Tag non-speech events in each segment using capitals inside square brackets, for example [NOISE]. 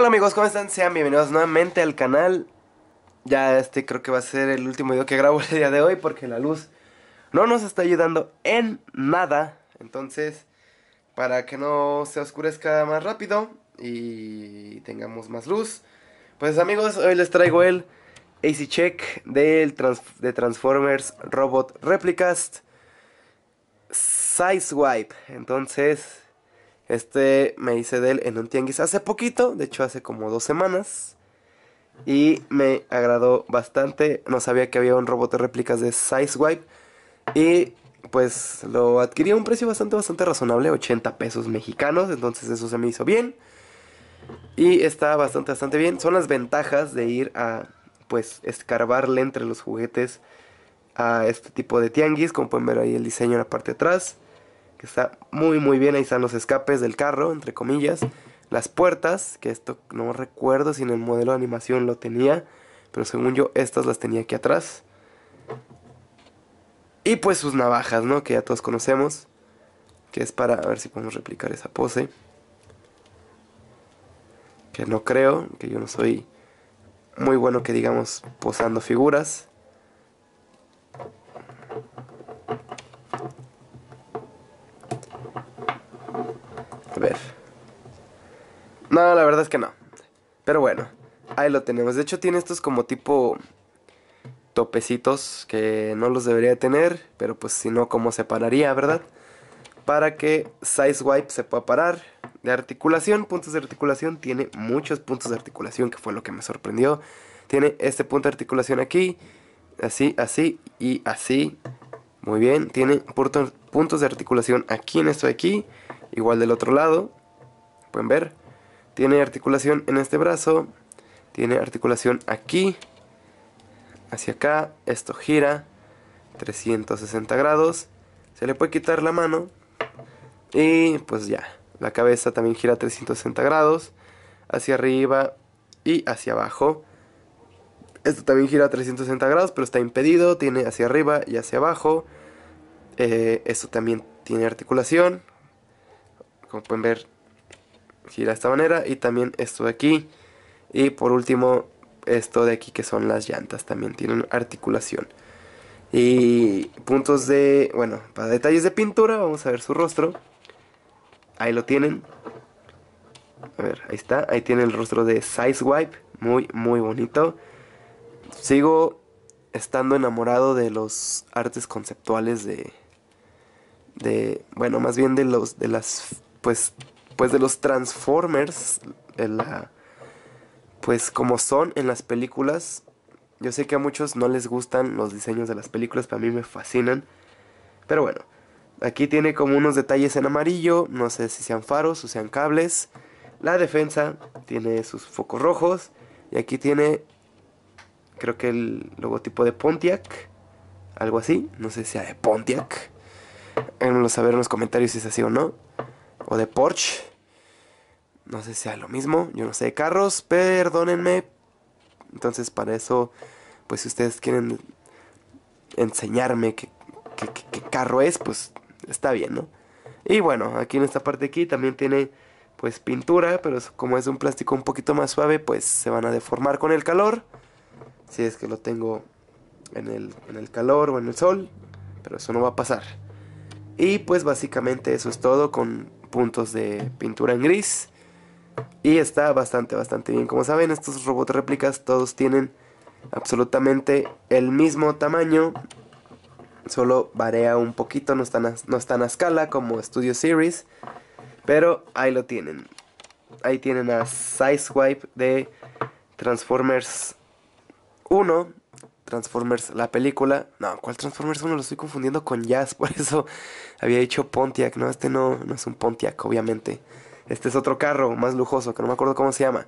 Hola amigos, ¿cómo están? Sean bienvenidos nuevamente al canal. Ya este creo que va a ser el último video que grabo el día de hoy porque la luz no nos está ayudando en nada. Entonces, para que no se oscurezca más rápido y tengamos más luz, pues amigos, hoy les traigo el AC Check del de Transformers Robot Replicast Size Wipe. Entonces, este me hice de él en un tianguis hace poquito, de hecho hace como dos semanas. Y me agradó bastante. No sabía que había un robot de réplicas de Sizewipe. Y pues lo adquirí a un precio bastante, bastante razonable, 80 pesos mexicanos. Entonces eso se me hizo bien. Y está bastante, bastante bien. Son las ventajas de ir a pues escarbarle entre los juguetes a este tipo de tianguis. Como pueden ver ahí el diseño en la parte de atrás que está muy muy bien. Ahí están los escapes del carro, entre comillas. Las puertas, que esto no recuerdo si en el modelo de animación lo tenía, pero según yo estas las tenía aquí atrás. Y pues sus navajas, ¿no? Que ya todos conocemos. Que es para... A ver si podemos replicar esa pose. Que no creo, que yo no soy muy bueno que digamos posando figuras. ver. No, la verdad es que no. Pero bueno, ahí lo tenemos. De hecho tiene estos como tipo topecitos que no los debería tener, pero pues si no, como se pararía, verdad? Para que Size Wipe se pueda parar. De articulación, puntos de articulación, tiene muchos puntos de articulación, que fue lo que me sorprendió. Tiene este punto de articulación aquí, así, así y así. Muy bien, tiene puntos de articulación aquí en esto de aquí Igual del otro lado, pueden ver, tiene articulación en este brazo, tiene articulación aquí, hacia acá, esto gira 360 grados, se le puede quitar la mano y pues ya, la cabeza también gira 360 grados, hacia arriba y hacia abajo. Esto también gira 360 grados, pero está impedido, tiene hacia arriba y hacia abajo. Eh, esto también tiene articulación, como pueden ver, gira de esta manera. Y también esto de aquí. Y por último, esto de aquí que son las llantas. También tienen articulación. Y puntos de... Bueno, para detalles de pintura, vamos a ver su rostro. Ahí lo tienen. A ver, ahí está. Ahí tiene el rostro de wipe Muy, muy bonito. Sigo estando enamorado de los artes conceptuales de... De... Bueno, más bien de los... De las pues, pues de los Transformers, la, pues como son en las películas. Yo sé que a muchos no les gustan los diseños de las películas, pero a mí me fascinan. Pero bueno, aquí tiene como unos detalles en amarillo, no sé si sean faros o sean cables. La defensa tiene sus focos rojos y aquí tiene creo que el logotipo de Pontiac, algo así, no sé si sea de Pontiac. Háganmelo saber en los comentarios si es así o no o de Porsche. No sé si sea lo mismo, yo no sé de carros, perdónenme. Entonces para eso, pues si ustedes quieren enseñarme qué, carro es, pues está bien, ¿no? Y bueno, aquí en esta parte aquí también tiene pues pintura, pero como es un plástico un poquito más suave, pues se van a deformar con el calor. Si es que lo tengo en el, en el calor o en el sol, pero eso no va a pasar. Y pues básicamente eso es todo con puntos de pintura en gris. Y está bastante, bastante bien. Como saben, estos robots réplicas todos tienen absolutamente el mismo tamaño. Solo varía un poquito, no están a, no están a escala como Studio Series. Pero ahí lo tienen. Ahí tienen a Sideswipe de Transformers 1. Transformers, la película. No, ¿cuál Transformers 1? Lo estoy confundiendo con Jazz, [LAUGHS] por eso había dicho Pontiac. No, este no, no es un Pontiac, obviamente. Este es otro carro más lujoso, que no me acuerdo cómo se llama.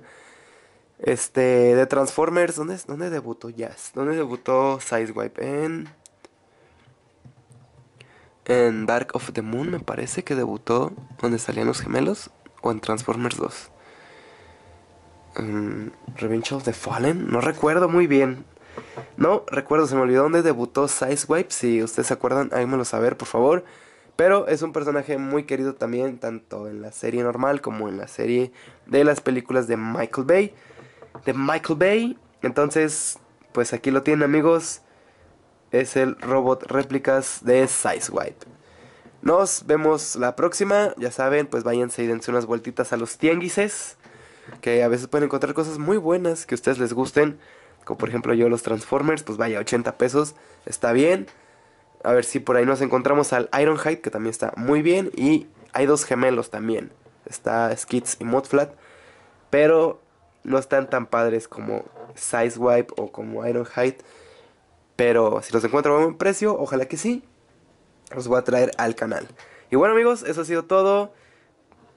Este, de Transformers, ¿dónde, dónde debutó Jazz? ¿Dónde debutó Sideswipe? En. En Dark of the Moon, me parece que debutó, donde salían los gemelos, o en Transformers 2. Mm, Revenge of the Fallen, no recuerdo muy bien. No recuerdo, se me olvidó dónde debutó Sideswipe, Si ustedes se acuerdan, háganmelo saber, por favor. Pero es un personaje muy querido también, tanto en la serie normal como en la serie de las películas de Michael Bay. De Michael Bay. Entonces, pues aquí lo tienen, amigos. Es el robot réplicas de Sideswipe Nos vemos la próxima. Ya saben, pues váyanse y dense unas vueltitas a los tianguises. Que a veces pueden encontrar cosas muy buenas que a ustedes les gusten. Como por ejemplo yo los Transformers, pues vaya, 80 pesos, está bien. A ver si por ahí nos encontramos al Ironhide, que también está muy bien. Y hay dos gemelos también. Está Skids y Modflat. Pero no están tan padres como Sizewipe o como Ironhide. Pero si los encuentro a buen precio, ojalá que sí. Los voy a traer al canal. Y bueno amigos, eso ha sido todo.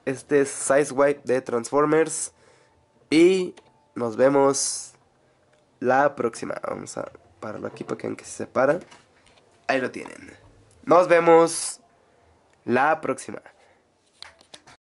Este es Sizewipe de Transformers. Y nos vemos la próxima. Vamos a pararlo aquí para que vean que se separa. Ahí lo tienen. Nos vemos la próxima.